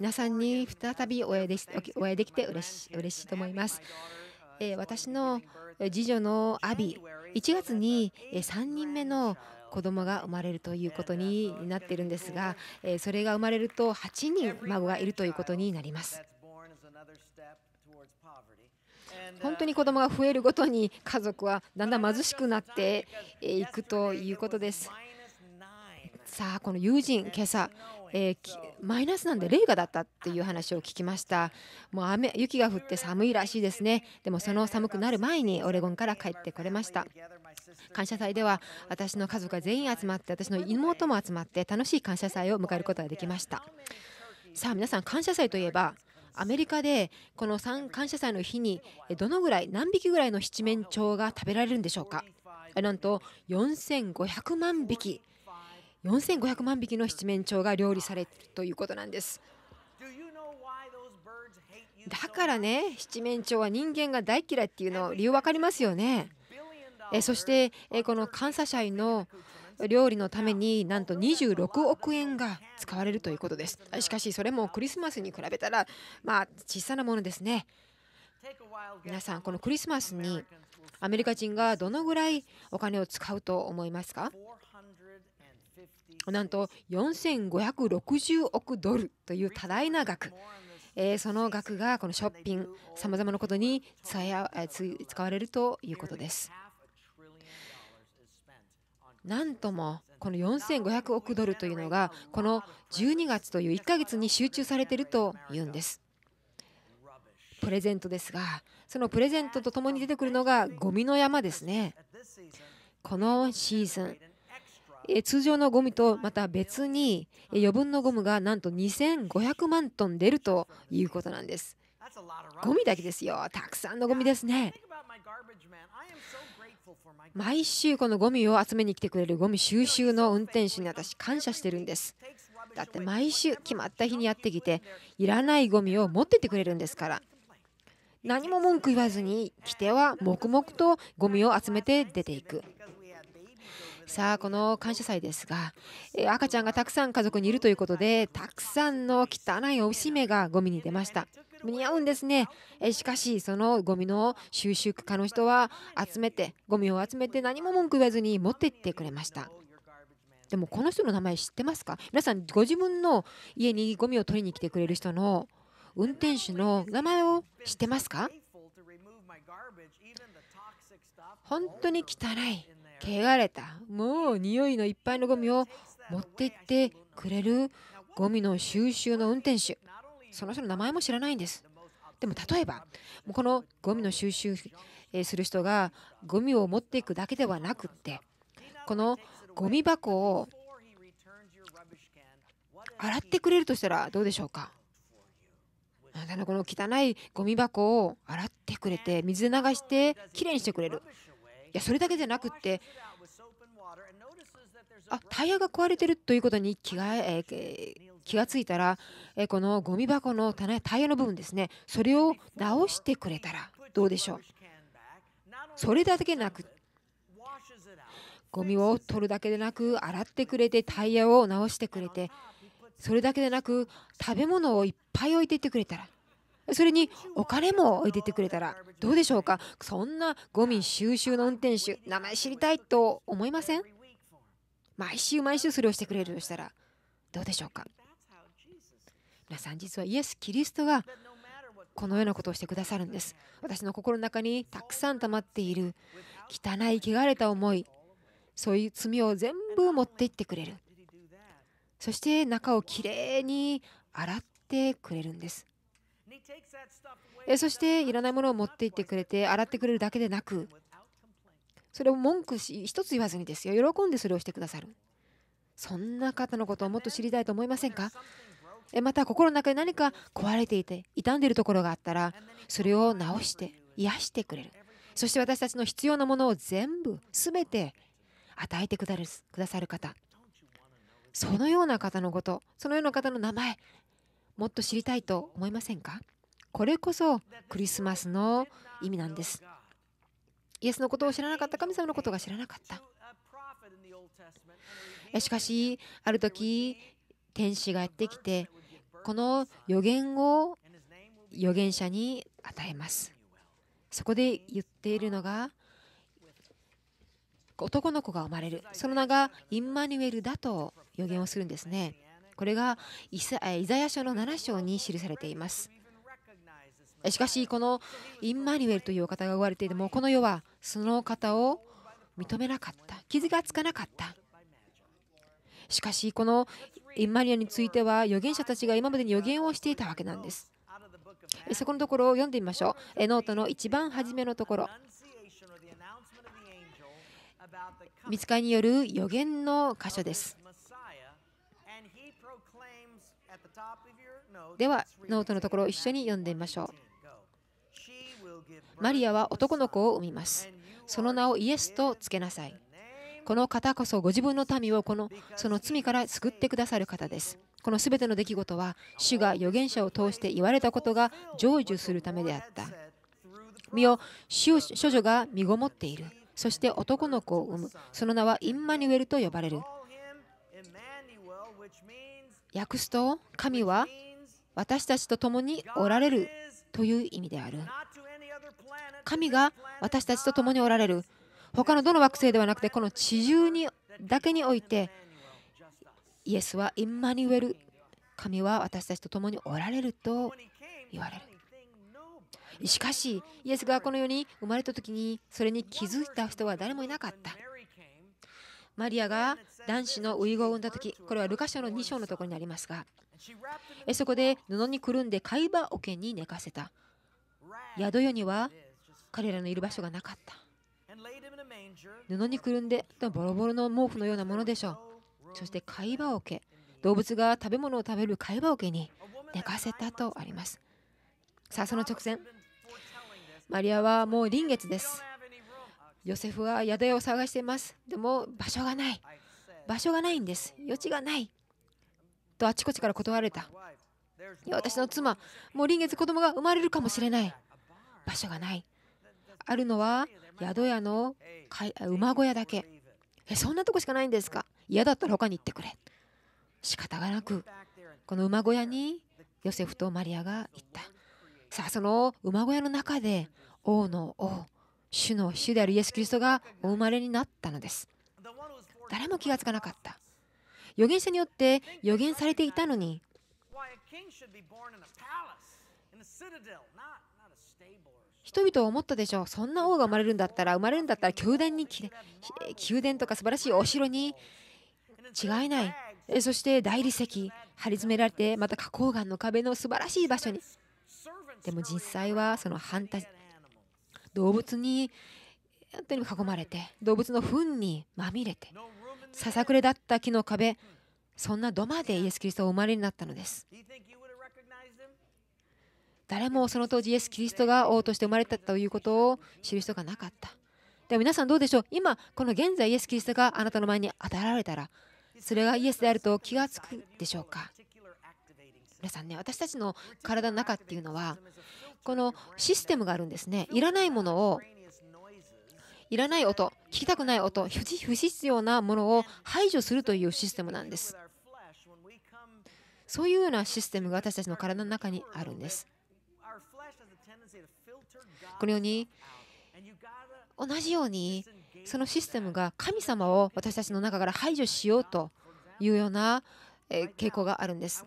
皆さんに再びお会いで会いできて嬉し嬉しいと思います。えー、私の次女のアビ1月に3人目の子供が生まれるということになっているんですが、えそれが生まれると8人孫がいるということになります。本当に子供が増えるごとに家族はだんだん貧しくなっていくということです。さあこの友人今朝、えー、マイナスなんで霊がだったっていう話を聞きましたもう雨雪が降って寒いらしいですねでもその寒くなる前にオレゴンから帰ってこれました感謝祭では私の家族が全員集まって私の妹も集まって楽しい感謝祭を迎えることができましたさあ皆さん感謝祭といえばアメリカでこの感謝祭の日にどのぐらい何匹ぐらいの七面鳥が食べられるんでしょうかなんと4500万匹4500万匹の七面鳥が料理されるということなんです。だからね七面鳥は人間が大嫌いっていうの理由分かりますよね。えそしてえこの監査社の料理のためになんと26億円が使われるということですしかしそれもクリスマスに比べたらまあ小さなものですね皆さんこのクリスマスにアメリカ人がどのぐらいお金を使うと思いますかなんと4560億ドルという多大な額。えその額がこのショッピングさまざまなことに使われるということです。なんともこの4500億ドルというのがこの12月という1ヶ月に集中されているというんです。プレゼントですがそのプレゼントとともに出てくるのがゴミの山ですね。このシーズンえ通常のゴミとまた別に余分のゴムがなんと2500万トン出るということなんです。ゴミだけですよ。たくさんのゴミですね。毎週このゴミを集めに来てくれるゴミ収集の運転手に私感謝してるんです。だって毎週決まった日にやってきていらないゴミを持っててくれるんですから。何も文句言わずに来ては黙々とゴミを集めて出ていく。さあこの感謝祭ですが、え赤ちゃんがたくさん家族にいるということでたくさんの汚いおしめがゴミに出ました似合うんですね、えしかしそのゴミの収集家の人は集めてゴミを集めて何も文句言わずに持って行ってくれましたでもこの人の名前知ってますか皆さんご自分の家にゴミを取りに来てくれる人の運転手の名前を知ってますか本当に汚い汚れたもう匂いのいっぱいのゴミを持って行ってくれるゴミの収集の運転手その人の名前も知らないんですでも例えばこのゴミの収集する人がゴミを持っていくだけではなくってこのゴミ箱を洗ってくれるとしたらどうでしょうかあなたのこの汚いゴミ箱を洗ってくれて水で流してきれいにしてくれるやそれだけじゃなくってあタイヤが壊れてるということに気が,、え気がついたら、えこのゴミ箱の棚タイヤの部分ですねそれを直してくれたらどうでしょうそれだけなくゴミを取るだけでなく洗ってくれてタイヤを直してくれてそれだけでなく食べ物をいっぱい置いていってくれたらそれにお金も入れてくれたらどうでしょうかそんなゴミ収集の運転手名前知りたいと思いません毎週毎週それをしてくれるとしたらどうでしょうか皆さん実はイエス・キリストがこのようなことをしてくださるんです私の心の中にたくさん溜まっている汚い汚れた思いそういう罪を全部持っていってくれるそして中をきれいに洗ってくれるんですそしていらないものを持って行ってくれて洗ってくれるだけでなくそれを文句し一つ言わずにですよ喜んでそれをしてくださるそんな方のことをもっと知りたいと思いませんかまた心の中で何か壊れていて傷んでいるところがあったらそれを治して癒してくれるそして私たちの必要なものを全部全て与えてくだるくださる方そのような方のことそのような方の名前もっと知りたいと思いませんかこれこそクリスマスの意味なんですイエスのことを知らなかった神様のことが知らなかったしかしある時天使がやってきてこの予言を預言者に与えますそこで言っているのが男の子が生まれるその名がインマニュエルだと予言をするんですねこれがイザヤ書の7章に記されていますしかしこのインマニュエルというお方が生まれていてもこの世はその方を認めなかった傷がつかなかったしかしこのインマニュエルについては預言者たちが今までに予言をしていたわけなんですそこのところを読んでみましょうノートの一番初めのところ見つかりによる予言の箇所ですではノートのところを一緒に読んでみましょうマリアは男の子を産みます。その名をイエスとつけなさい。この方こそご自分の民をこのその罪から救ってくださる方です。この全ての出来事は、主が預言者を通して言われたことが成就するためであった。身を主処女が身ごもっている。そして男の子を産む。その名はインマニュエルと呼ばれる。訳すと、神は私たちと共におられるという意味である。神が私たちと共におられる他のどの惑星ではなくてこの地中にだけにおいてイエスはインマニュエル神は私たちと共におられると言われるしかしイエスがこの世に生まれた時にそれに気づいた人は誰もいなかったマリアが男子のウイゴを産んだ時これはルカ書の2章のところにありますがそこで布にくるんで貝馬桶に寝かせた宿屋には彼らのいる場所がなかった布にくるんでボロボロの毛布のようなものでしょうそして貝置桶動物が食べ物を食べる貝羽桶に寝かせたとありますさあその直前マリアはもう臨月ですヨセフは宿屋を探していますでも場所がない場所がないんです余地がないとあちこちから断られたいや私の妻もう臨月子供が生まれるかもしれない場所がないあるのは宿屋の馬小屋だけえそんなとこしかないんですか嫌だったら他に行ってくれ仕方がなくこの馬小屋にヨセフとマリアが行ったさあその馬小屋の中で王の王主の主であるイエス・キリストがお生まれになったのです誰も気がつかなかった預言者によって預言されていたのに人々は思ったでしょう。そんな王が生まれるんだったら、生まれるんだったら、宮殿に、宮殿とか素晴らしいお城に違いない。そして大理石、張り詰められて、また花崗岩の壁の素晴らしい場所に。でも実際は、その反対、動物に本当に囲まれて、動物の糞にまみれて、ささくれだった木の壁、そんな土間でイエス・キリストは生まれになったのです。誰もその当時イエス・キリストが王として生まれたということを知る人がなかったでは皆さんどうでしょう今この現在イエス・キリストがあなたの前に与えられたらそれがイエスであると気がつくでしょうか皆さんね私たちの体の中っていうのはこのシステムがあるんですねいらないものをいらない音聞きたくない音不必要なものを排除するというシステムなんですそういうようなシステムが私たちの体の中にあるんですこのように同じようにそのシステムが神様を私たちの中から排除しようというような傾向があるんです。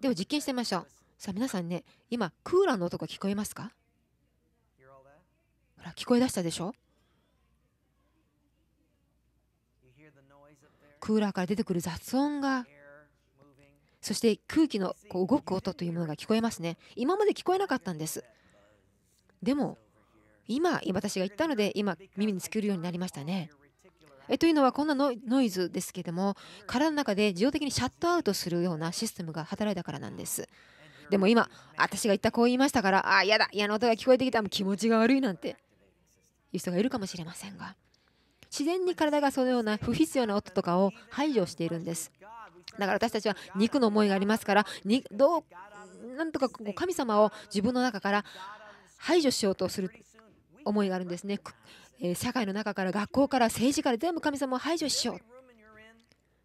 では実験してみましょう。さあ皆さんね、今クーラーの音が聞こえますかほら聞こえだしたでしょクーラーから出てくる雑音がそして空気のこう動く音というものが聞こえますね今まで聞こえなかったんですでも今私が言ったので今耳につけるようになりましたねえというのはこんなノイズですけども体の中で自動的にシャットアウトするようなシステムが働いたからなんですでも今私が言ったこう言いましたからああ嫌だ嫌な音が聞こえてきた気持ちが悪いなんていう人がいるかもしれませんが自然に体がそのような不必要な音とかを排除しているんですだから私たちは肉の思いがありますからどうなんとかこう神様を自分の中から排除しようとする思いがあるんですね、え社会の中から学校から政治から全部神様を排除しよう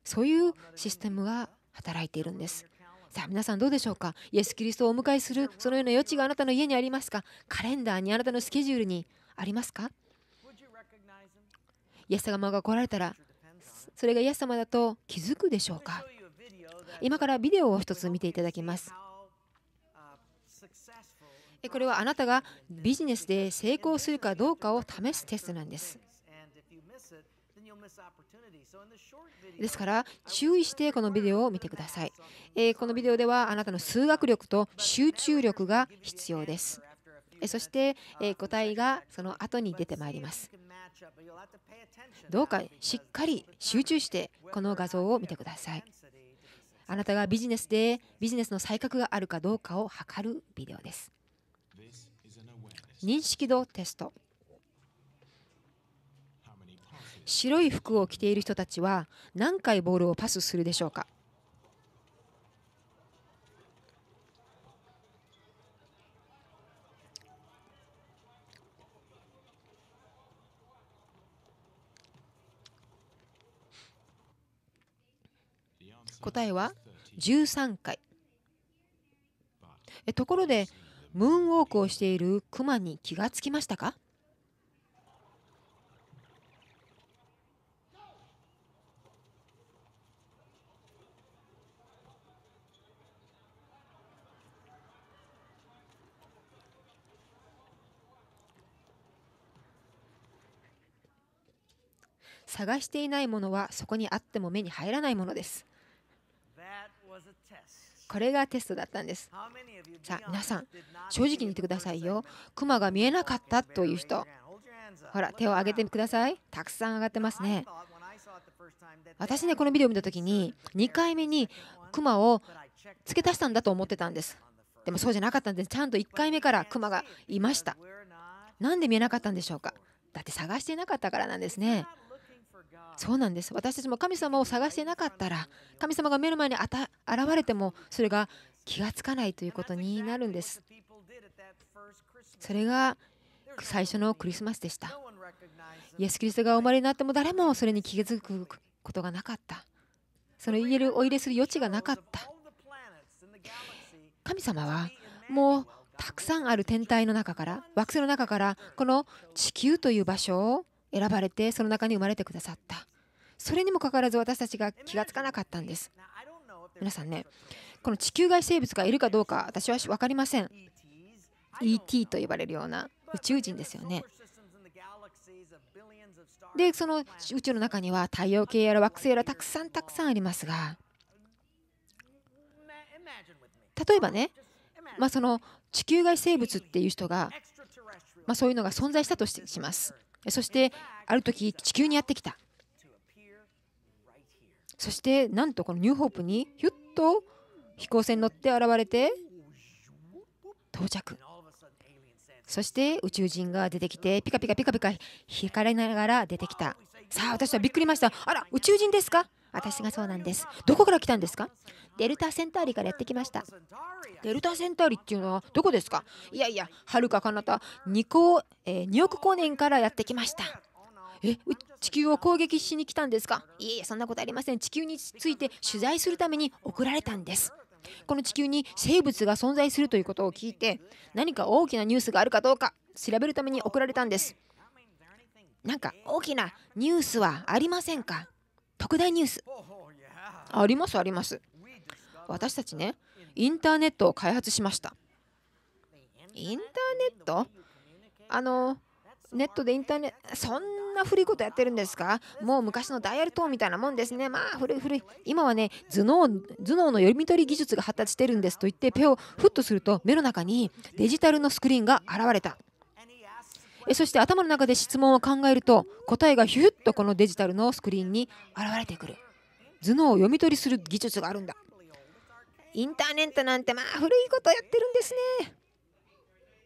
そういうシステムが働いているんですさあ皆さんどうでしょうかイエス・キリストをお迎えするそのような余地があなたの家にありますかカレンダーにあなたのスケジュールにありますかイエス様が来られたらそれがイエス様だと気づくでしょうか今からビデオを一つ見ていただきます。これはあなたがビジネスで成功するかどうかを試すテストなんです。ですから注意してこのビデオを見てください。えこのビデオではあなたの数学力と集中力が必要です。そして答えがその後に出てまいります。どうかしっかり集中してこの画像を見てください。あなたがビジネスでビジネスの才覚があるかどうかを測るビデオです。認識度テスト白い服を着ている人たちは何回ボールをパスするでしょうか答えは13回ところでムーンウォークをしているクマに気がつきましたか探していないものはそこにあっても目に入らないものですこれがテストだったんですさあ皆さん正直に言ってくださいよクマが見えなかったという人ほら手を挙げてくださいたくさん上がってますね私ねこのビデオを見た時に2回目にクマを付け足したんだと思ってたんですでもそうじゃなかったんですちゃんと1回目からクマがいました何で見えなかったんでしょうかだって探していなかったからなんですねそうなんです私たちも神様を探していなかったら神様が目の前にあた現れてもそれが気がつかないということになるんですそれが最初のクリスマスでしたイエス・キリストがお生まれになっても誰もそれに気が付くことがなかったその言えるお入れする余地がなかった神様はもうたくさんある天体の中から惑星の中からこの地球という場所を選ばれてその中に生まれてくださったそれにもかかわらず私たちが気がつかなかったんです皆さんねこの地球外生物がいるかどうか私は分かりません ET と呼ばれるような宇宙人ですよねでその宇宙の中には太陽系やら惑星やらたくさんたくさんありますが例えばね、まあ、その地球外生物っていう人が、まあ、そういうのが存在したとしますそしてある時地球にやってきたそしてなんとこのニューホープにひゅっと飛行船に乗って現れて到着そして宇宙人が出てきてピカピカピカピカ光りながら出てきたさあ私はびっくりましたあら宇宙人ですか私がそうなんです。どこから来たんですかデルタセンターリからやってきました。デルタセンターリっていうのはどこですかいやいや、はるか彼方2個、えー、2億光年からやってきました。え地球を攻撃しに来たんですかいえいえそんなことありません地球について取材するために送られたんですこの地球に生物が存在するということを聞いて何か大きなニュースがあるかどうか調べるために送られたんですなんか大きなニュースはありませんか特大ニュースありますあります私たちねインターネットを開発しましたインターネットあのネットでインターネットそんな古いことやってるんですかもう昔のダイヤル等みたいなもんですねまあ古い古い今はね頭脳頭脳の読み取り技術が発達してるんですと言ってペをフッとすると目の中にデジタルのスクリーンが現れたそして頭の中で質問を考えると答えがヒュッとこのデジタルのスクリーンに現れてくる頭脳を読み取りする技術があるんだインターネットなんてまあ古いことやってるんですね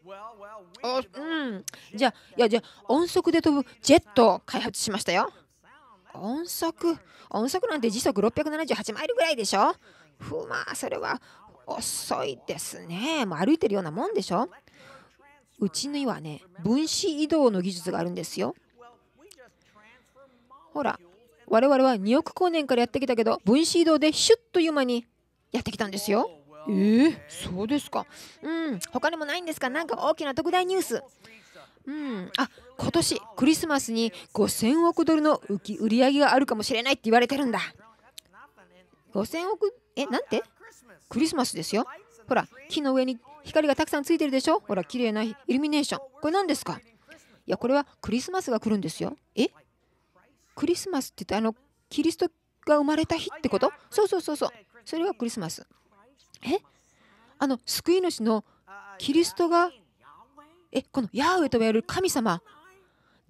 おうんじゃあいやじゃあ音速で飛ぶジェットを開発しましたよ音速音速なんて時速678マイルぐらいでしょふまあそれは遅いですねもう歩いてるようなもんでしょうちにはね、分子移動の技術があるんですよ。ほら、我々は2億光年からやってきたけど、分子移動でシュッという間にやってきたんですよ。えー、そうですか。うん、他にもないんですか、なんか大きな特大ニュース。うん、あ今年クリスマスに5000億ドルの売り上げがあるかもしれないって言われてるんだ。5000億、え、なんてクリスマスですよ。ほら、木の上に光がたくさんついてるでしょほら、綺麗なイルミネーション。これ何ですかいや、これはクリスマスが来るんですよ。えクリスマスって言ってあの、キリストが生まれた日ってことそうそうそうそう。それはクリスマス。えあの、救い主のキリストが、え、このヤーウェと呼ばれる神様、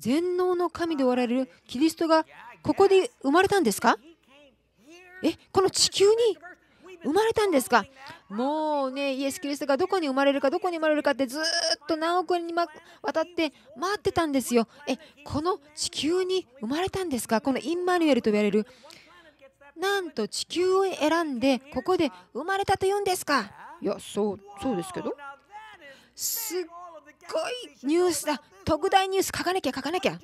全能の神でおられるキリストがここで生まれたんですかえ、この地球に生まれたんですかもうねイエス・キリストがどこに生まれるかどこに生まれるかってずっと何億年に、わ渡って待ってたんですよえこの地球に生まれたんですかこのインマニュエルと言われるなんと地球を選んでここで生まれたと言うんですかいやそうそうですけどすっごいニュースだ特大ニュース書かなきゃ書かなきゃ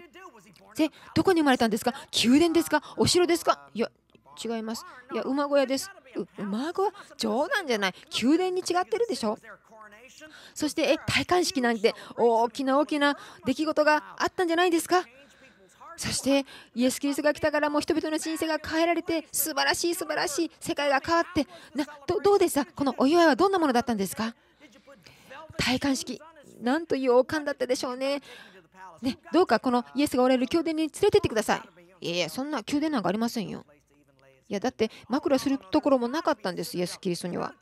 でどこに生まれたんですか宮殿ですかお城ですかいや違います。いや、馬小屋です。馬小屋冗談じゃない。宮殿に違ってるでしょ。そして、え、戴冠式なんて大きな大きな出来事があったんじゃないですか。そしてイエス・キリストが来たからもう人々の人生が変えられて素晴らしい素晴らしい世界が変わってなどどうでしたこのお祝いはどんなものだったんですか戴冠式なんという王冠だったでしょうねねどうかこのイエスがおられる宮殿に連れてってくださいいやいやそんな宮殿なんかありませんよいやだって枕するところもなかったんですイエス・キリストには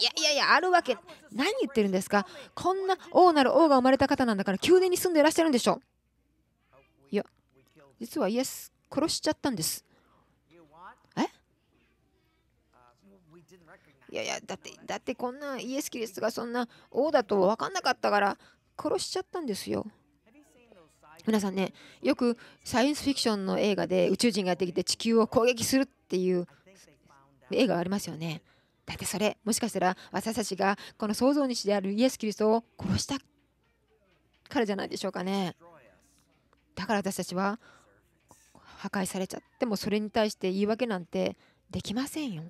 いやいやいやあるわけ何言ってるんですかこんな王なる王が生まれた方なんだから宮殿に住んでいらっしゃるんでしょういや実はイエス殺しちゃったんですえいやいやだってだってこんなイエス・キリストがそんな王だと分かんなかったから殺しちゃったんですよ皆さんねよくサイエンスフィクションの映画で宇宙人がやってきて地球を攻撃するっていう絵がありますよね。だってそれもしかしたら私たちがこの創造主であるイエス・キリストを殺したからじゃないでしょうかね。だから私たちは破壊されちゃってもそれに対して言い訳なんてできませんよ。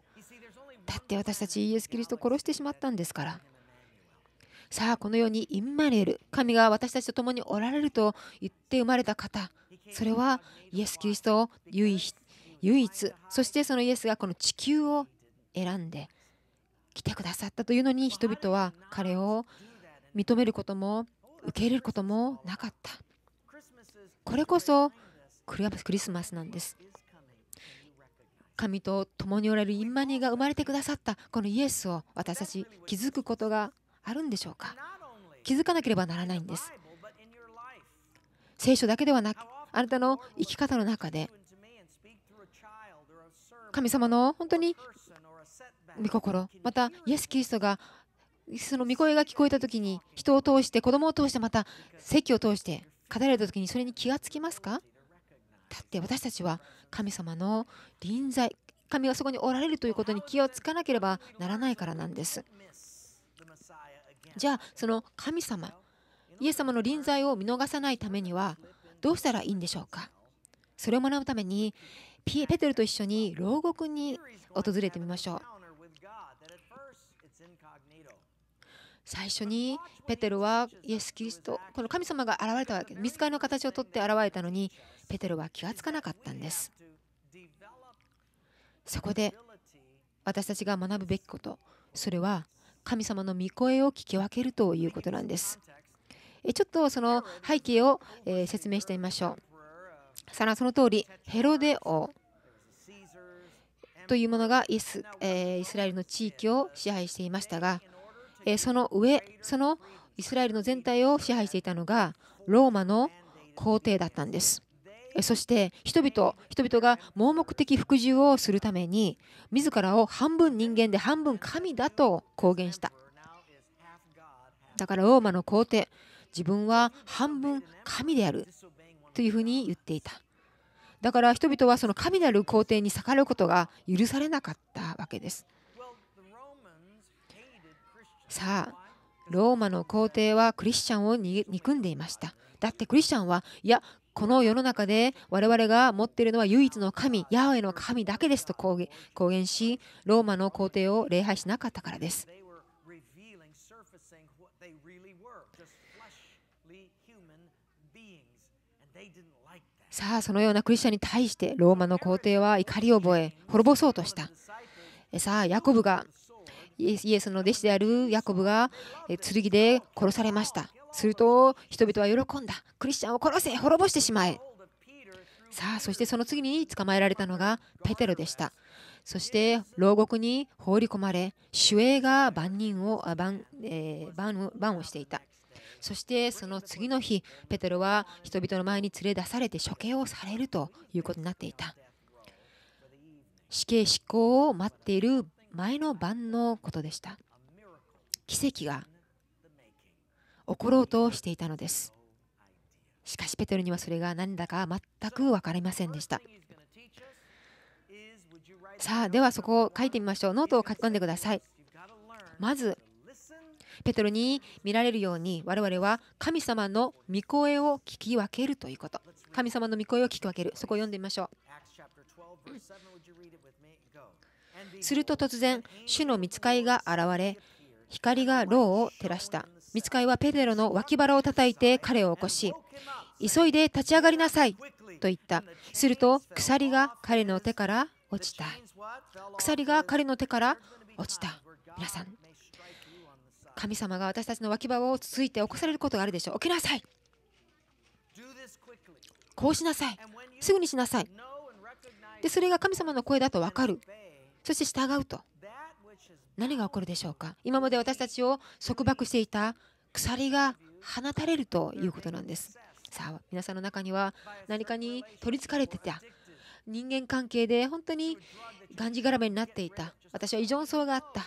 だって私たちイエス・キリストを殺してしまったんですから。さあこのようにインマニエル神が私たちと共におられると言って生まれた方それはイエス・キリストを唯一唯一そしてそのイエスがこの地球を選んで来てくださったというのに人々は彼を認めることも受け入れることもなかったこれこそクリスマスなんです神と共におられるインマニーが生まれてくださったこのイエスを私たち気づくことがあるんでしょうか気づかなければならないんです聖書だけではなくあなたの生き方の中で神様の本当に御心またイエス・キリストがその御声が聞こえた時に人を通して子供を通してまた席を通して語られた時にそれに気がつきますかだって私たちは神様の臨在神がそこにおられるということに気をつかなければならないからなんですじゃあその神様イエス様の臨在を見逃さないためにはどうしたらいいんでしょうかそれを学ぶためにペテルと一緒に牢獄に訪れてみましょう。最初にペテロはイエス・キリストこの神様が現れたわけ見つかりの形をとって現れたのにペテロは気がつかなかったんですそこで私たちが学ぶべきことそれは神様の御声を聞き分けるということなんですちょっとその背景を説明してみましょうさらその通りヘロデ王というものがイス,、えイスラエルの地域を支配していましたが、えその上そのイスラエルの全体を支配していたのがローマの皇帝だったんです。そして人々人々が盲目的服従をするために自らを半分人間で半分神だと公言しただからローマの皇帝自分は半分神であるというふうに言っていただから人々はその神なる皇帝に逆らうことが許されなかったわけです。さあ、ローマの皇帝はクリスチャンを憎んでいました。だってクリスチャンは、いや、この世の中で我々が持っているのは唯一の神、ヤーウェの神だけですと公言し、ローマの皇帝を礼拝しなかったからです。さあそのようなクリスチャンに対してローマの皇帝は怒りを覚え滅ぼそうとしたさあヤコブがイエスの弟子であるヤコブが剣で殺されましたすると人々は喜んだクリスチャンを殺せ滅ぼしてしまえさあそしてその次に捕まえられたのがペテロでしたそして牢獄に放り込まれ守衛が万人を万、えー、をしていたそしてその次の日ペテロは人々の前に連れ出されて処刑をされるということになっていた死刑執行を待っている前の晩のことでした奇跡が起ころうとしていたのですしかしペテロにはそれが何だか全く分かりませんでしたさあではそこを書いてみましょうノートを書き込んでくださいまずペトロに見られるように我々は神様の御声を聞き分けるということ神様の御声を聞き分けるそこを読んでみましょう、すると突然主の見つかりが現れ光が牢を照らした見つかりはペテロの脇腹を叩いて彼を起こし急いで立ち上がりなさいと言ったすると鎖が彼の手から落ちた鎖が彼の手から落ちた皆さん神様が私たちの脇腹をつついて起こされることがあるでしょう起きなさいこうしなさいすぐにしなさいでそれが神様の声だと分かるそして従うと何が起こるでしょうか今まで私たちを束縛していた鎖が放たれるということなんですさあ皆さんの中には何かに取りつかれてた人間関係で本当にがんじがらめになっていた私は依存症があった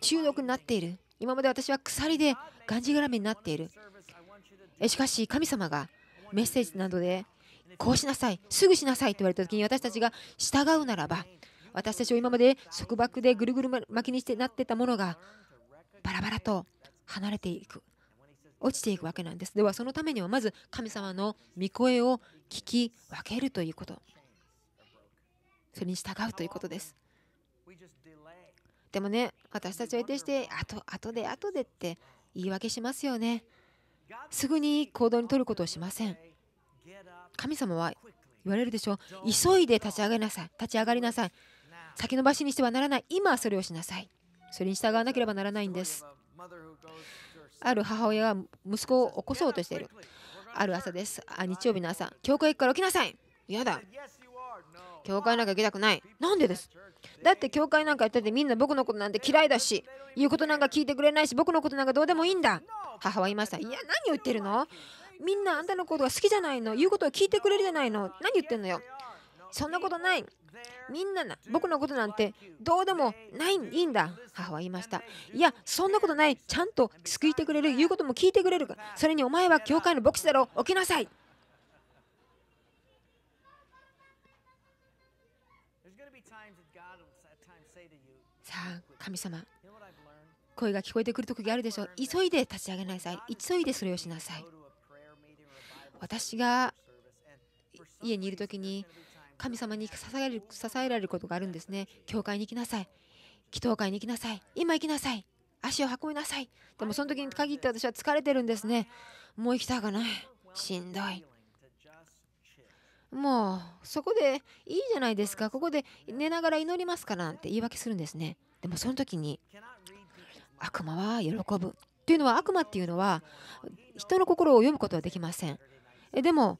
中毒になっている今まで私は鎖でがんじがらめになっているしかし神様がメッセージなどでこうしなさいすぐしなさいと言われた時に私たちが従うならば私たちを今まで束縛でぐるぐる巻きにしてなってたものがバラバラと離れていく落ちていくわけなんですではそのためにはまず神様の御声を聞き分けるということそれに従うということですでもね私たちは予てしてあとあとであとでって言い訳しますよねすぐに行動に取ることをしません神様は言われるでしょう急いで立ち上がりなさい立ち上がりなさい先延ばしにしてはならない今それをしなさいそれに従わなければならないんですある母親が息子を起こそうとしているある朝ですあ日曜日の朝教会行くから起きなさい嫌だ教会なんか行きたくないなんでですだって教会なんか行ったてみんな僕のことなんて嫌いだし言うことなんか聞いてくれないし僕のことなんかどうでもいいんだ母は言いましたいや何を言ってるのみんなあんたのことが好きじゃないの言うことを聞いてくれるじゃないの何言ってんのよそんなことないみんなな僕のことなんてどうでもないいいんだ母は言いましたいやそんなことないちゃんと救いてくれる言うことも聞いてくれるそれにお前は教会の牧師だろ起きなさいあ神様声が聞こえてくる時があるでしょう急いで立ち上げなさい急いでそれをしなさい私が家にいる時に神様に支える支えられることがあるんですね教会に行きなさい祈祷会に行きなさい今行きなさい足を運びなさいでもその時に限って私は疲れてるんですねもう行きたくないしんどいもうそこでいいじゃないですかここで寝ながら祈りますかなんて言い訳するんですねでもその時に悪魔は喜ぶというのは悪魔っていうのは人の心を読むことはできませんでも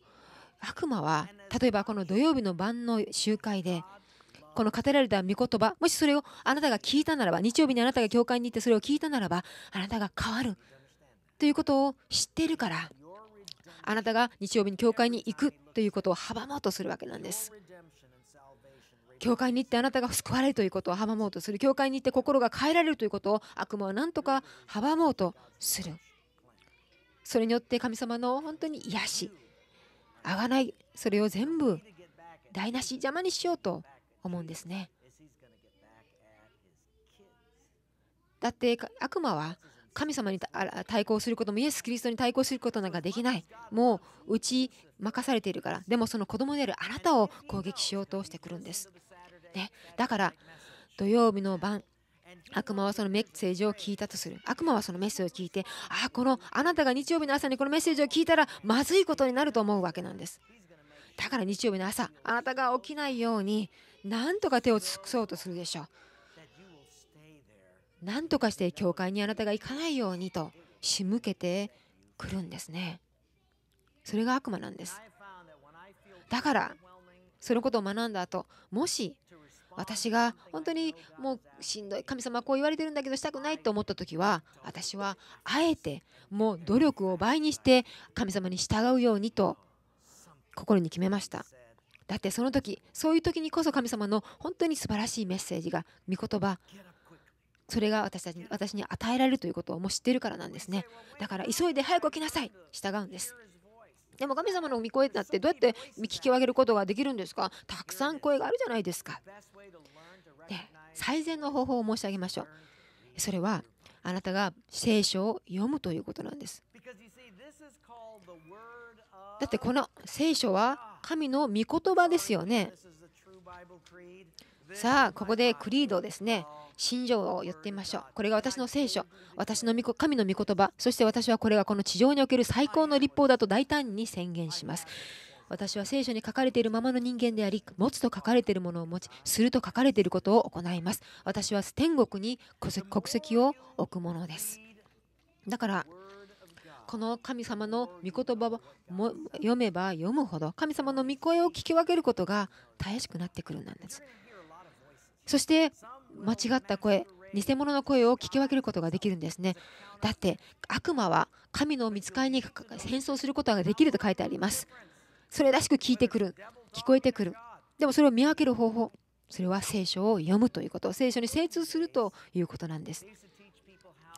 悪魔は例えばこの土曜日の晩の集会でこの語られた御言葉もしそれをあなたが聞いたならば日曜日にあなたが教会に行ってそれを聞いたならばあなたが変わるということを知っているからあなたが日曜日に教会に行くということを阻もうとするわけなんです教会に行ってあなたが救われるということを阻もうとする教会に行って心が変えられるということを悪魔は何とか阻もうとするそれによって神様の本当に癒しあがないそれを全部台無し邪魔にしようと思うんですねだって悪魔は神様に対抗することもイエス・キリストに対抗することなんかできないもう打ち任されているからでもその子供であるあなたを攻撃しようとしてくるんですね、だから土曜日の晩悪魔はそのメッセージを聞いたとする悪魔はそのメッセージを聞いてああこのあなたが日曜日の朝にこのメッセージを聞いたらまずいことになると思うわけなんですだから日曜日の朝あなたが起きないように何とか手を尽くそうとするでしょう何とかして教会にあなたが行かないようにと仕向けてくるんですねそれが悪魔なんですだからそのことを学んだ後もし私が本当にもうしんどい神様こう言われてるんだけどしたくないと思った時は私はあえてもう努力を倍にして神様に従うようにと心に決めましただってその時そういう時にこそ神様の本当に素晴らしいメッセージが御言葉それが私たちに私に与えられるということをもう知ってるからなんですねだから急いで早く起きなさい従うんですも神様の御声だってどうやって聞き分けることができるんですかたくさん声があるじゃないですか。で最善の方法を申し上げましょう。それはあなたが聖書を読むということなんです。だってこの聖書は神の御言葉ですよね。さあここでクリードですね信条を言ってみましょうこれが私の聖書私の神の御言葉そして私はこれがこの地上における最高の立法だと大胆に宣言します私は聖書に書かれているままの人間であり持つと書かれているものを持ちすると書かれていることを行います私は天国に国籍を置くものですだからこの神様の御言葉を読めば読むほど神様の御声を聞き分けることが絶やしくなってくるんですそして間違った声偽物の声を聞き分けることができるんですねだって悪魔は神の見つかりに変装することができると書いてありますそれらしく聞いてくる聞こえてくるでもそれを見分ける方法それは聖書を読むということ聖書に精通するということなんです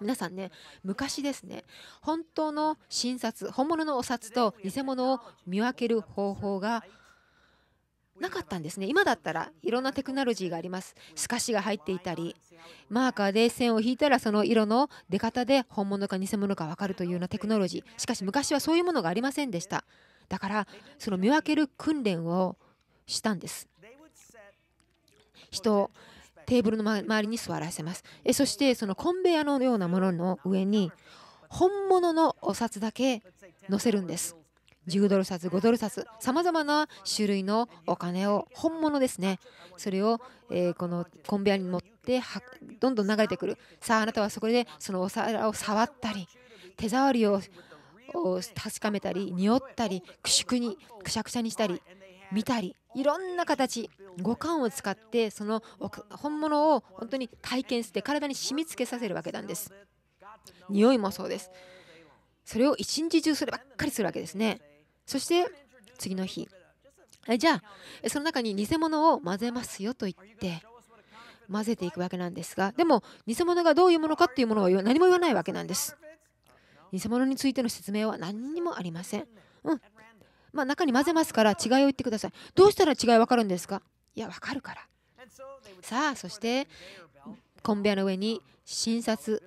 皆さんね昔ですね本当の診察本物のお札と偽物を見分ける方法がなかったんですね今だったらいろんなテクノロジーがあります透かしが入っていたりマーカーで線を引いたらその色の出方で本物か偽物か分かるというようなテクノロジーしかし昔はそういうものがありませんでしただからその見分ける訓練をしたんです人をテーブルの周りに座らせますそしてそのコンベヤのようなものの上に本物のお札だけ載せるんです10ドル札5ドル札さまざまな種類のお金を本物ですねそれを、えー、このコンベヤに持ってどんどん流れてくるさああなたはそこでそのお皿を触ったり手触りを確かめたり匂ったりくしくにくしゃくしゃにしたり見たりいろんな形五感を使ってその本物を本当に体験して体に染みつけさせるわけなんです匂いもそうですそれを一日中そればっかりするわけですねそして次の日じゃあその中に偽物を混ぜますよと言って混ぜていくわけなんですがでも偽物がどういうものかっていうものは何も言わないわけなんです偽物についての説明は何にもありません、うんまあ、中に混ぜますから違いを言ってくださいどうしたら違い分かるんですかいや分かるからさあそしてコンベアの上に診察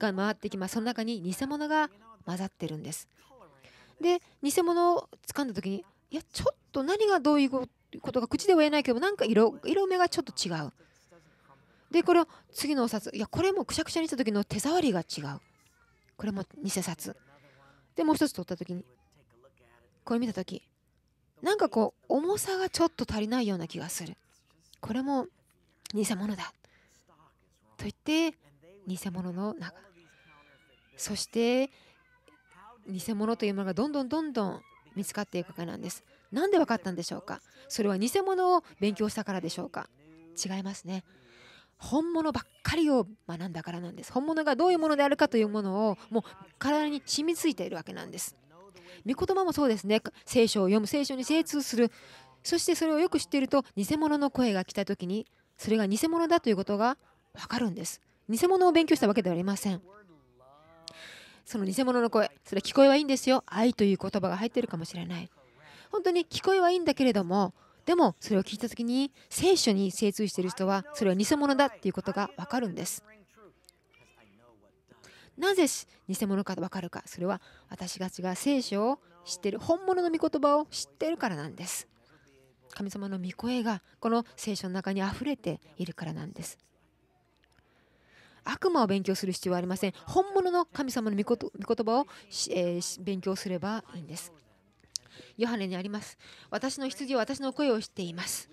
が回ってきますその中に偽物が混ざってるんですで偽物を掴んだ時にいやちょっと何がどういうことか口では言えないけどなんか色色目がちょっと違うでこれを次のお札いやこれもくしゃくしゃにした時の手触りが違うこれも偽札でもう一つ取った時にこれ見た時なんかこう重さがちょっと足りないような気がするこれも偽物だと言って偽物の中そして偽物というものがどんどんどんどん見つかっていくわけなんです。何で分かったんでしょうかそれは偽物を勉強したからでしょうか違いますね。本物ばっかりを学んだからなんです。本物がどういうものであるかというものをもう体に染みついているわけなんです。御言葉もそうですね。聖書を読む、聖書に精通する。そしてそれをよく知っていると偽物の声が来た時にそれが偽物だということが分かるんです。偽物を勉強したわけではありません。その偽物の声それ聞こえはいいんですよ愛という言葉が入ってるかもしれない本当に聞こえはいいんだけれどもでもそれを聞いた時に聖書に精通している人はそれは偽物だっていうことが分かるんですなぜ偽物か分かるかそれは私たちが聖書を知っている本物の御言葉を知っているからなんです神様の御声がこの聖書の中にあふれているからなんです悪魔を勉強する必要はありません本物の神様の御言葉を、えー、勉強すればいいんですヨハネにあります私の羊は私の声を知っています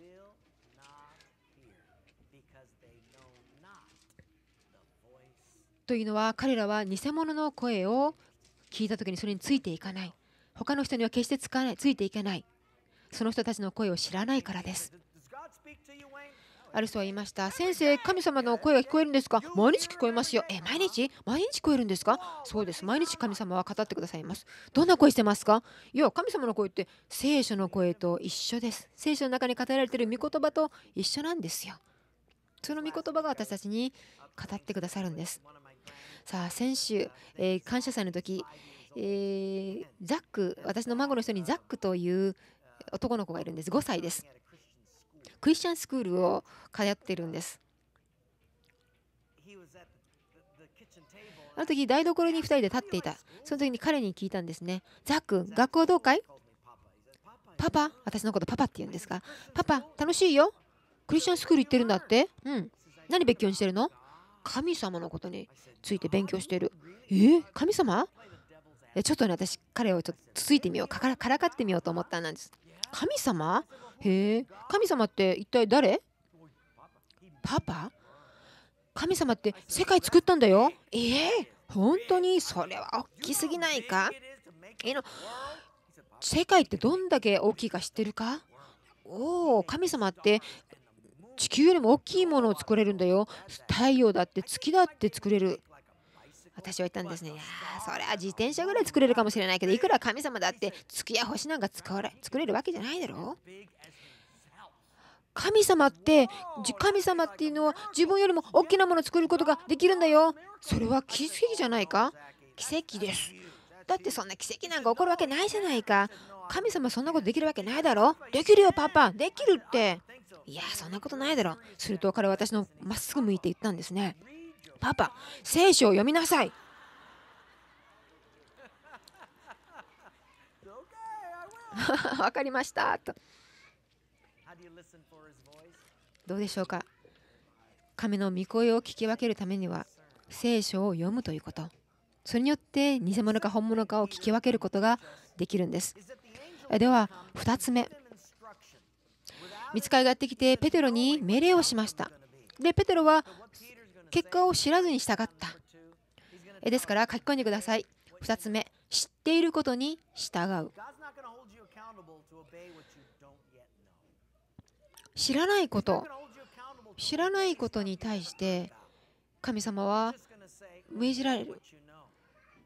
というのは彼らは偽物の声を聞いた時にそれについていかない他の人には決してつかないついていけないその人たちの声を知らないからですある人は言いました先生神様の声が聞こえるんですか毎日聞こえますよえ毎日毎日聞こえるんですかそうです毎日神様は語ってくださいますどんな声してますかいや神様の声って聖書の声と一緒です聖書の中に語られている御言葉と一緒なんですよその御言葉が私たちに語ってくださるんですさあ先週、えー、感謝祭の時、えー、ザック私の孫の人にザックという男の子がいるんです5歳ですクリスチャンスクールを通ってるんです。ある時台所に2人で立っていたその時に彼に聞いたんですねザック学校どうかいパパ私のことパパって言うんですがパパ楽しいよクリスチャンスクール行ってるんだってうん何勉強してるの神様のことについて勉強してるえ神様ちょっとね私彼をちょっとついてみようからからかってみようと思ったんです神様へえ神様って一体誰パパ神様って世界作ったんだよええー、本当にそれは大きすぎないかえの世界ってどんだけ大きいか知ってるかおお神様って地球よりも大きいものを作れるんだよ太陽だって月だって作れる私は言ったんですねいやそれは自転車ぐらい作れるかもしれないけどいくら神様だって月や星なんか使われ作れるわけじゃないだろ神様って神様っていうのは自分よりも大きなものを作ることができるんだよそれは奇跡じゃないか奇跡ですだってそんな奇跡なんか起こるわけないじゃないか神様そんなことできるわけないだろできるよパパできるっていやそんなことないだろすると彼は私のまっすぐ向いて言ったんですねパパ聖書を読みなさい わかりましたとどうでしょうか神の御声を聞き分けるためには聖書を読むということそれによって偽物か本物かを聞き分けることができるんですでは2つ目見つかいがやってきてペテロに命令をしましたでペテロは結果を知らずに従った。ですから書き込んでください。2つ目、知っていることに従う。知らないこと、知らないことに対して神様は命じられる。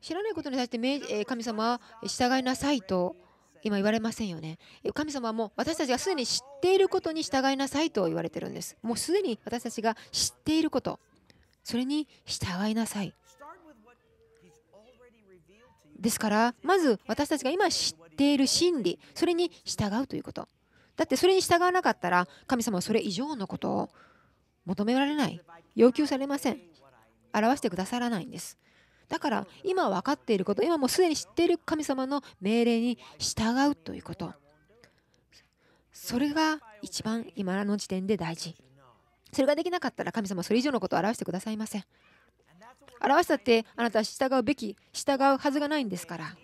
知らないことに対して神様は従いなさいと今言われませんよね。神様はもう私たちがすでに知っていることに従いなさいと言われてるんです。もうすでに私たちが知っていること。それに従いなさいですからまず私たちが今知っている真理それに従うということだってそれに従わなかったら神様はそれ以上のことを求められない要求されません表してくださらないんですだから今分かっていること今もうすでに知っている神様の命令に従うということそれが一番今の時点で大事それができなかったら神様それ以上のことを表してくださいません。表したってあなたは従うべき、従うはずがないんですから。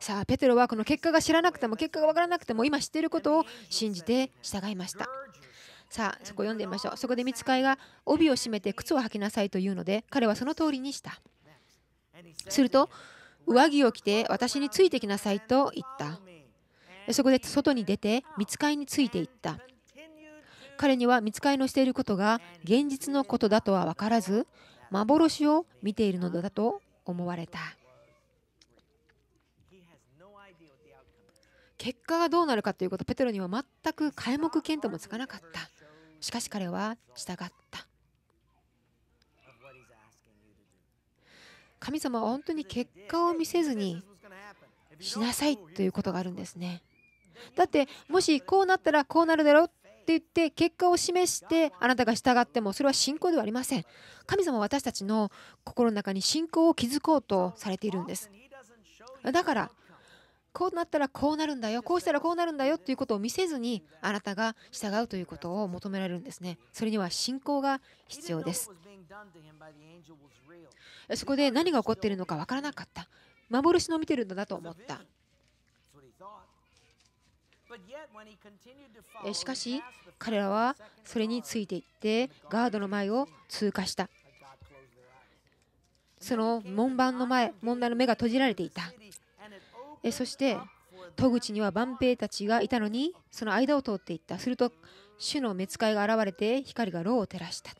さあ、ペテロはこの結果が知らなくても、結果が分からなくても、今知っていることを信じて従いました。さあ、そこ読んでみましょう。そこで見つかいが帯を締めて靴を履きなさいというので、彼はその通りにした。すると、上着を着て私についてきなさいと言った。そこで外に出て、見つかいについていった。彼には見つかりのしていることが現実のことだとは分からず幻を見ているのだと思われた結果がどうなるかということペテロには全く皆目見当もつかなかったしかし彼は従った神様は本当に結果を見せずにしなさいということがあるんですねだってもしこうなったらこうなるだろう言って結果を示してあなたが従ってもそれは信仰ではありません神様は私たちの心の中に信仰を築こうとされているんですだからこうなったらこうなるんだよこうしたらこうなるんだよということを見せずにあなたが従うということを求められるんですねそれには信仰が必要ですそこで何が起こっているのか分からなかった幻の見てるんだと思ったしかし彼らはそれについていってガードの前を通過したその門番の前問題の目が閉じられていたそして戸口には万兵たちがいたのにその間を通っていったすると主の遣いが現れて光が牢を照らした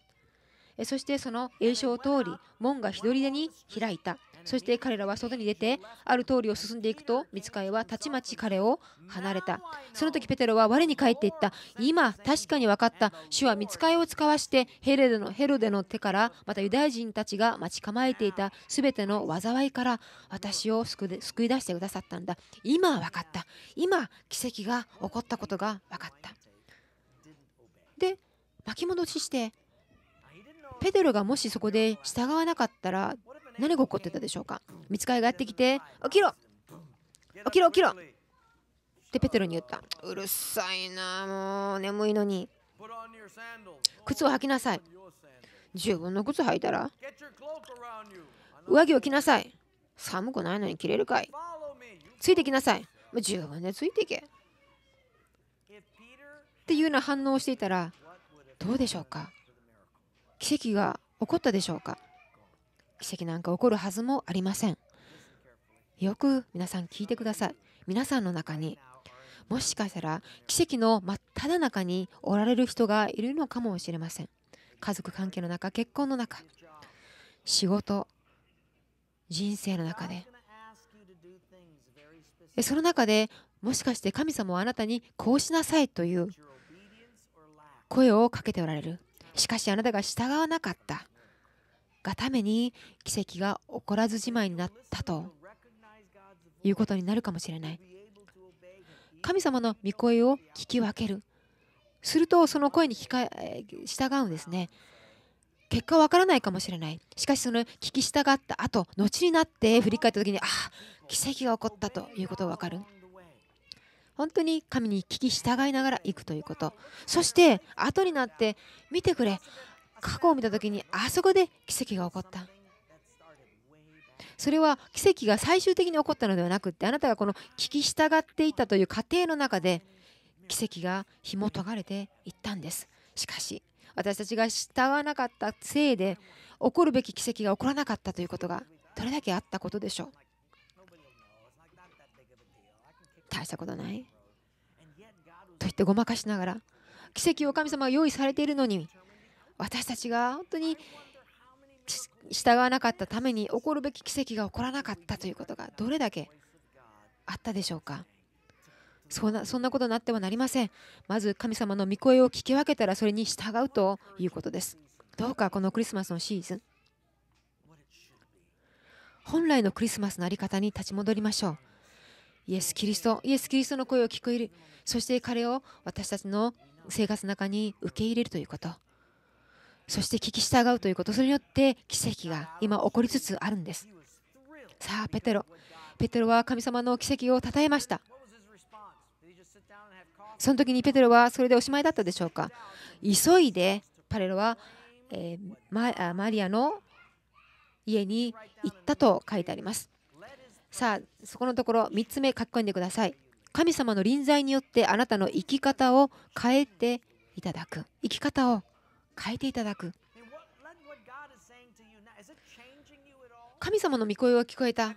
そしてその栄称を通り門が左手に開いたそして彼らは外に出てある通りを進んでいくと見つかいはたちまち彼を離れたその時ペテロは我に返っていった今確かに分かった主は見つかいを使わしてヘロデのヘロデの手からまたユダヤ人たちが待ち構えていた全ての災いから私を救い出してくださったんだ今分かった今奇跡が起こったことが分かったで巻き戻ししてペテロがもしそこで従わなかったら何が起こってたでしょうか見つかりがやってきて起きろ起きろ起きろってペテロに言ったうるさいなもう眠いのに靴を履きなさい自分の靴履いたら上着を着なさい寒くないのに着れるかいついてきなさい十分でついていけっていうような反応をしていたらどうでしょうか奇跡が起こったでしょうか奇跡なんか起こるはずもありませんよく皆さん聞いてください皆さんの中にもしかしたら奇跡の真っただ中におられる人がいるのかもしれません家族関係の中結婚の中仕事人生の中でその中でもしかして神様はあなたにこうしなさいという声をかけておられるしかしあなたが従わなかったがために奇跡が起こらずじまいになったということになるかもしれない神様の御声を聞き分けるするとその声に従うんですね結果わからないかもしれないしかしその聞き従った後後になって振り返った時にああ奇跡が起こったということが分かる本当に神に聞き従いながら行くということそして後になって見てくれ過去を見た時にあそこで奇跡が起こったそれは奇跡が最終的に起こったのではなくってあなたがこの聞き従っていたという過程の中で奇跡が紐解かれていったんですしかし私たちが従わなかったせいで起こるべき奇跡が起こらなかったということがどれだけあったことでしょう大したことないと言ってごまかしながら奇跡を神様は用意されているのに私たちが本当に従わなかったために起こるべき奇跡が起こらなかったということがどれだけあったでしょうかそんなそんなことになってはなりませんまず神様の御声を聞き分けたらそれに従うということですどうかこのクリスマスのシーズン本来のクリスマスの在り方に立ち戻りましょうイエス・キリストイエス・キリストの声を聞くそして彼を私たちの生活の中に受け入れるということそして聞き従うということそれによって奇跡が今起こりつつあるんですさあペテロペテロは神様の奇跡を称えましたその時にペテロはそれでおしまいだったでしょうか急いでパレロは、えー、マリアの家に行ったと書いてありますさあそこのところ3つ目書き込んでください神様の臨在によってあなたの生き方を変えていただく生き方を変えていただく神様の御声は聞こえた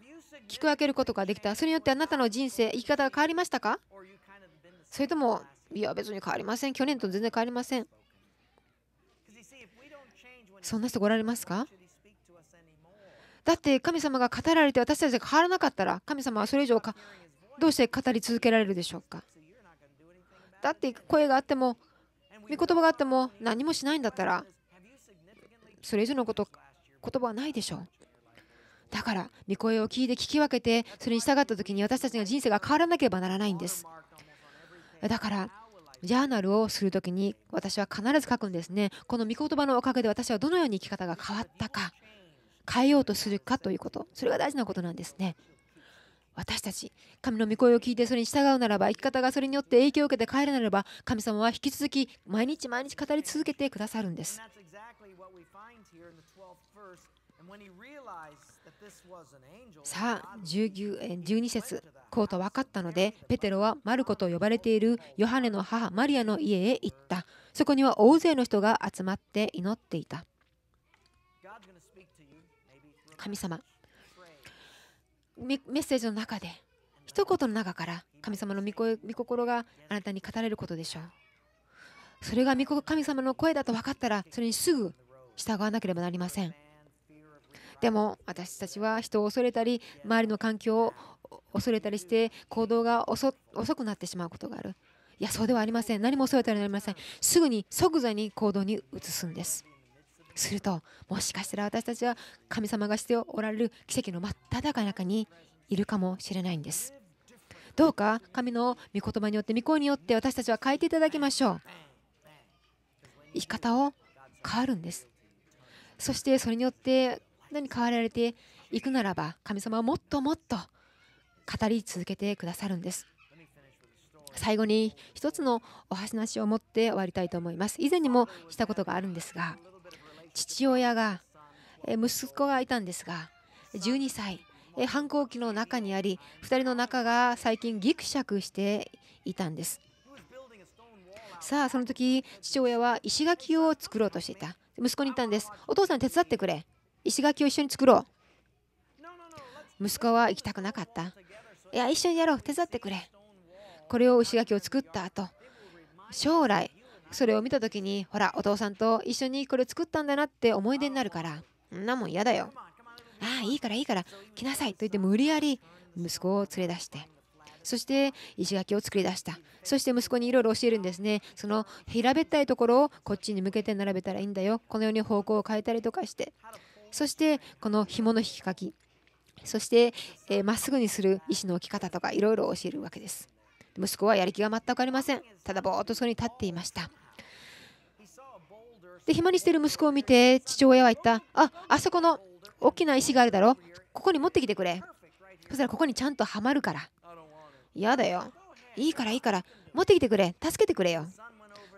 聞くえけることができたそれによってあなたの人生生き方が変わりましたかそれともいや別に変わりません去年と全然変わりませんそんな人おられますかだって神様が語られて私たちが変わらなかったら神様はそれ以上かどうして語り続けられるでしょうかだって声があっても御言葉があっても何もしないんだったらそれ以上のこと言葉はないでしょうだから御声を聞いて聞き分けてそれに従った時に私たちの人生が変わらなければならないんですだからジャーナルをする時に私は必ず書くんですねこの御言葉のおかげで私はどのように生き方が変わったか変えようとするかということそれが大事なことなんですね私たち神の御声を聞いてそれに従うならば生き方がそれによって影響を受けて変えるならば神様は引き続き毎日毎日語り続けてくださるんです。さあ19 12節こうと分かったのでペテロはマルコと呼ばれているヨハネの母マリアの家へ行ったそこには大勢の人が集まって祈っていた神様メッセージの中で一言の中から神様の御声御心があなたに語れることでしょうそれが御神様の声だと分かったらそれにすぐ従わなければなりませんでも私たちは人を恐れたり周りの環境を恐れたりして行動が遅くなってしまうことがあるいやそうではありません何も恐れたりなりませんすぐに即座に行動に移すんですするともしかしたら私たちは神様がしておられる奇跡の真っ只中にいるかもしれないんですどうか神の御言葉によって御声によって私たちは変えていただきましょう生き方を変わるんですそしてそれによって何変わられていくならば神様はもっともっと語り続けてくださるんです最後に一つのお話を持って終わりたいと思います以前にもしたことがあるんですが父親が息子がいたんですが12歳反抗期の中にあり2人の仲が最近ギクシャクしていたんですさあその時父親は石垣を作ろうとしていた息子に言ったんですお父さん手伝ってくれ石垣を一緒に作ろう息子は行きたくなかったいや一緒にやろう手伝ってくれこれを石垣を作った後将来それを見た時にほらお父さんと一緒にこれ作ったんだなって思い出になるからんなもん嫌だよああいいからいいから来なさいと言って無理やり息子を連れ出してそして石垣を作り出したそして息子にいろいろ教えるんですねその平べったいところをこっちに向けて並べたらいいんだよこのように方向を変えたりとかしてそしてこの紐の引きかきそしてま、えー、っすぐにする石の置き方とかいろいろ教えるわけです息子はやる気が全くありませんただぼーっとそこに立っていましたで暇にしている息子を見て父親は言ったああそこの大きな石があるだろここに持ってきてくれそしたらここにちゃんとはまるから嫌だよいいからいいから持ってきてくれ助けてくれよ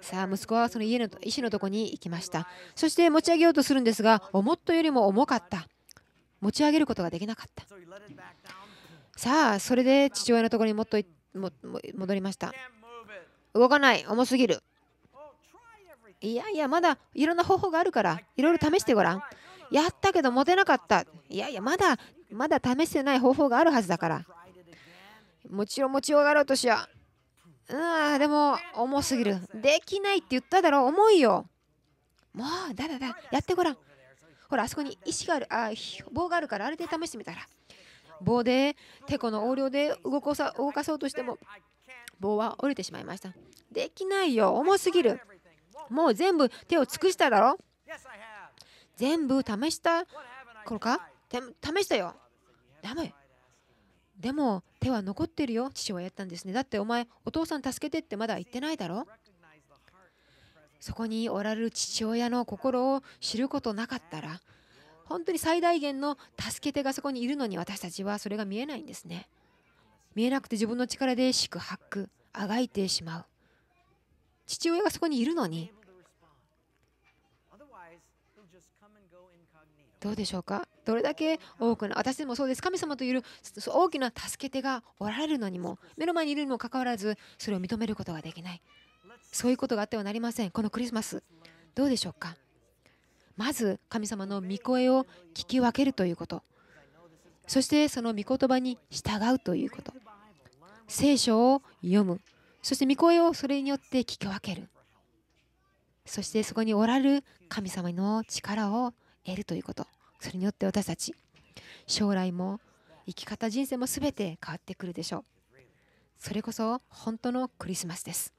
さあ息子はその家の石のとこに行きましたそして持ち上げようとするんですが思ったよりも重かった持ち上げることができなかったさあそれで父親のところにもっと戻りました動かない重すぎるいやいや、まだいろんな方法があるから、いろいろ試してごらん。やったけど持てなかった。いやいや、まだ、まだ試してない方法があるはずだから。もちろん持ち上がろうとしよううん、でも、重すぎる。できないって言っただろ、重いよ。もう、だだだ、やってごらん。ほら、あそこに石がある、あ、棒があるから、あれで試してみたら。棒で、てこの横領で動かさ動かそうとしても、棒は折れてしまいました。できないよ、重すぎる。もう全部手を尽くしただろ全部試したこか試したよ。ダメ。でも手は残ってるよ。父親やったんですね。だってお前、お父さん助けてってまだ言ってないだろそこにおられる父親の心を知ることなかったら、本当に最大限の助け手がそこにいるのに私たちはそれが見えないんですね。見えなくて自分の力で四苦八苦、あがいてしまう。父親がそこにいるのに、どうでしょうかどれだけ多くの私でもそうです神様という大きな助け手がおられるのにも目の前にいるにもかかわらずそれを認めることができないそういうことがあってはなりませんこのクリスマスどうでしょうかまず神様の御声を聞き分けるということそしてその御言葉に従うということ聖書を読むそして御声をそれによって聞き分けるそしてそこにおられる神様の力を得るということそれによって私たち将来も生き方人生も全て変わってくるでしょうそれこそ本当のクリスマスです